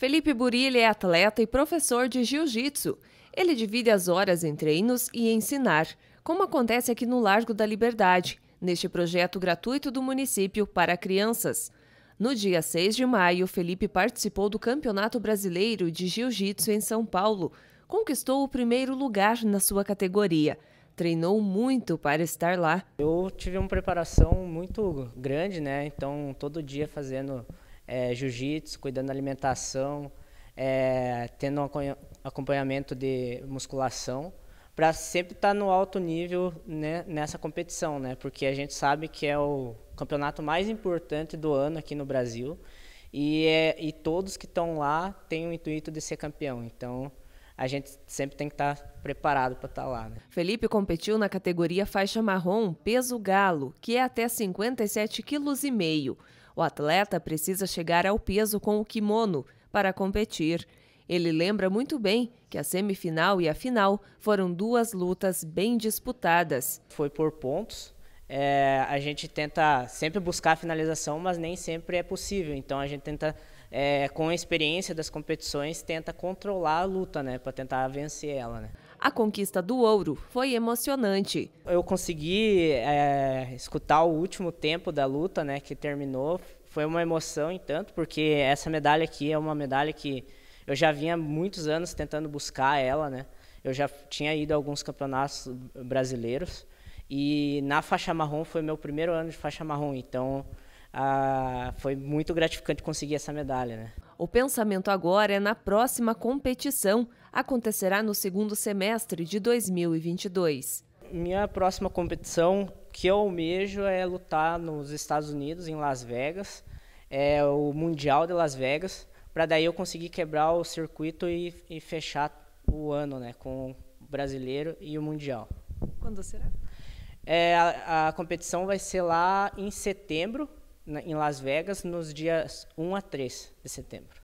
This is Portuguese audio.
Felipe Burilli é atleta e professor de jiu-jitsu. Ele divide as horas em treinos e ensinar, como acontece aqui no Largo da Liberdade, neste projeto gratuito do município para crianças. No dia 6 de maio, Felipe participou do Campeonato Brasileiro de Jiu-Jitsu em São Paulo. Conquistou o primeiro lugar na sua categoria treinou muito para estar lá. Eu tive uma preparação muito grande, né? Então, todo dia fazendo é, jiu-jitsu, cuidando da alimentação, é, tendo um acompanhamento de musculação, para sempre estar tá no alto nível né, nessa competição, né? Porque a gente sabe que é o campeonato mais importante do ano aqui no Brasil e, é, e todos que estão lá têm o intuito de ser campeão. Então, a gente sempre tem que estar tá preparado para estar tá lá. Né? Felipe competiu na categoria faixa marrom peso galo, que é até 57,5 kg. O atleta precisa chegar ao peso com o kimono para competir. Ele lembra muito bem que a semifinal e a final foram duas lutas bem disputadas. Foi por pontos, é, a gente tenta sempre buscar a finalização, mas nem sempre é possível. Então a gente tenta, é, com a experiência das competições, tenta controlar a luta, né, para tentar vencer ela, né. A conquista do ouro foi emocionante. Eu consegui é, escutar o último tempo da luta, né, que terminou. Foi uma emoção, entanto, porque essa medalha aqui é uma medalha que eu já vinha muitos anos tentando buscar ela, né. Eu já tinha ido a alguns campeonatos brasileiros, e na faixa marrom foi meu primeiro ano de faixa marrom, então ah, foi muito gratificante conseguir essa medalha. Né? O pensamento agora é na próxima competição. Acontecerá no segundo semestre de 2022. Minha próxima competição que eu almejo é lutar nos Estados Unidos, em Las Vegas, é o Mundial de Las Vegas, para daí eu conseguir quebrar o circuito e, e fechar o ano né, com o brasileiro e o Mundial. Quando será? É, a, a, competição vai ser lá em setembro, na, em Las Vegas, nos dias 1 a 3 de setembro.